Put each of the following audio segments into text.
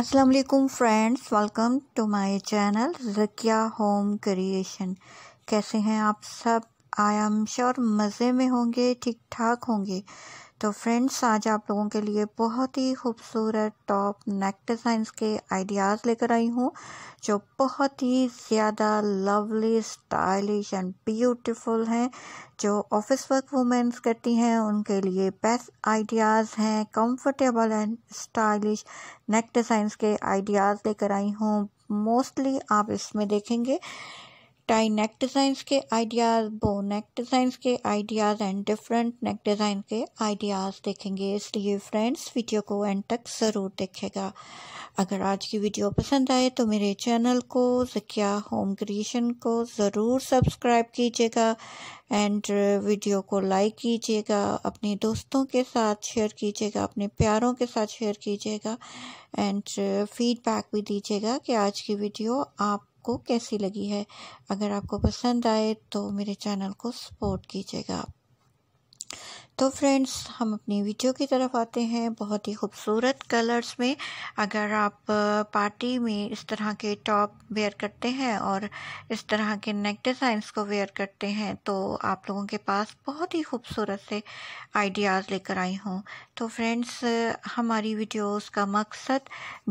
Aslam friends welcome to my channel Zakia home creation कैसे हैं आप सब आई एम श्योर मज़े में होंगे ठीक ठाक होंगे तो फ्रेंड्स आज आप लोगों के लिए बहुत ही खूबसूरत टॉप नेक डिज़ाइंस के आइडियाज़ लेकर आई हूँ जो बहुत ही ज़्यादा लवली स्टाइलिश एंड ब्यूटीफुल हैं जो ऑफिस वर्क वुमेंस करती हैं उनके लिए बेस्ट आइडियाज़ हैं comfortable and stylish neck designs के आइडियाज़ लेकर आई हूँ मोस्टली आप इसमें देखेंगे टाई नेक डिज़ाइंस के आइडियाज़ बो नेक डिज़ाइंस के ideas and different neck design के आइडियाज़ देखेंगे इसलिए फ्रेंड्स वीडियो को एंड तक ज़रूर देखेगा अगर आज की वीडियो पसंद आए तो मेरे चैनल को जकिया होम क्रिएशन को ज़रूर सब्सक्राइब कीजिएगा एंड वीडियो को लाइक कीजिएगा अपने दोस्तों के साथ शेयर कीजिएगा अपने प्यारों के साथ शेयर कीजिएगा एंड फीडबैक भी दीजिएगा कि आज की वीडियो आप आपको कैसी लगी है अगर आपको पसंद आए तो मेरे चैनल को सपोर्ट कीजिएगा तो फ्रेंड्स हम अपनी वीडियो की तरफ आते हैं बहुत ही खूबसूरत कलर्स में अगर आप पार्टी में इस तरह के टॉप वेयर करते हैं और इस तरह के नेक डिज़ाइंस को वेयर करते हैं तो आप लोगों के पास बहुत ही खूबसूरत से आइडियाज़ लेकर आई हूँ तो फ्रेंड्स हमारी वीडियोस का मकसद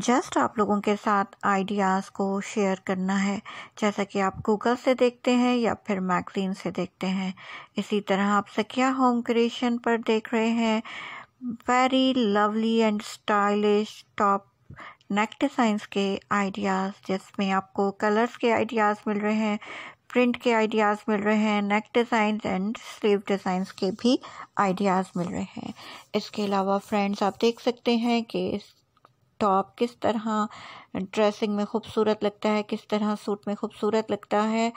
जस्ट आप लोगों के साथ आइडियाज़ को शेयर करना है जैसा कि आप गूगल से देखते हैं या फिर मैगज़ीन से देखते हैं इसी तरह आप सकिया होम क्रिएशन पर देख रहे हैं very lovely and stylish top neck designs के आइडियाज़ जिसमें आपको कलर्स के आइडियाज़ मिल रहे हैं प्रिंट के आइडियाज़ मिल रहे हैं neck design and sleeve designs के भी आइडियाज़ मिल रहे हैं इसके अलावा फ्रेंड्स आप देख सकते हैं कि इस टॉप किस तरह ड्रेसिंग में खूबसूरत लगता है किस तरह सूट में खूबसूरत लगता है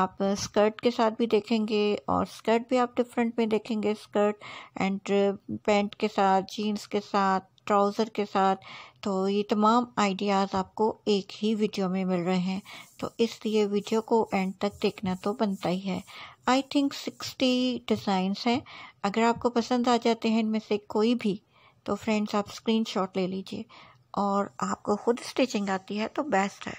आप स्कर्ट के साथ भी देखेंगे और स्कर्ट भी आप डिफरेंट में देखेंगे स्कर्ट एंड पैंट के साथ जीन्स के साथ ट्राउज़र के साथ तो ये तमाम आइडियाज़ आपको एक ही वीडियो में मिल रहे हैं तो इसलिए वीडियो को एंड तक देखना तो बनता ही है आई थिंक सिक्सटी डिज़ाइंस हैं अगर आपको पसंद आ जाते हैं इनमें से कोई भी तो फ्रेंड्स आप स्क्रीनशॉट ले लीजिए और आपको खुद स्टिचिंग आती है तो बेस्ट है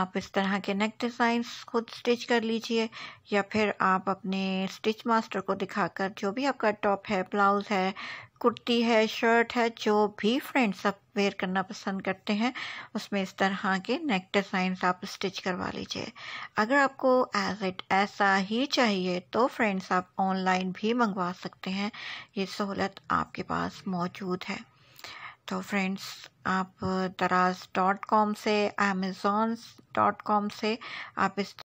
आप इस तरह के नेक डिज़ाइंस खुद स्टिच कर लीजिए या फिर आप अपने स्टिच मास्टर को दिखाकर जो भी आपका टॉप है ब्लाउज़ है कुर्ती है शर्ट है जो भी फ्रेंड्स आप वेयर करना पसंद करते हैं उसमें इस तरह के नेक डिज़ाइंस आप स्टिच करवा लीजिए अगर आपको एज इट ऐसा ही चाहिए तो फ्रेंड्स आप ऑनलाइन भी मंगवा सकते हैं ये सहूलत आपके पास मौजूद है तो फ्रेंड्स आप दराज डॉट कॉम से अमेज़ोन डॉट कॉम से आप इस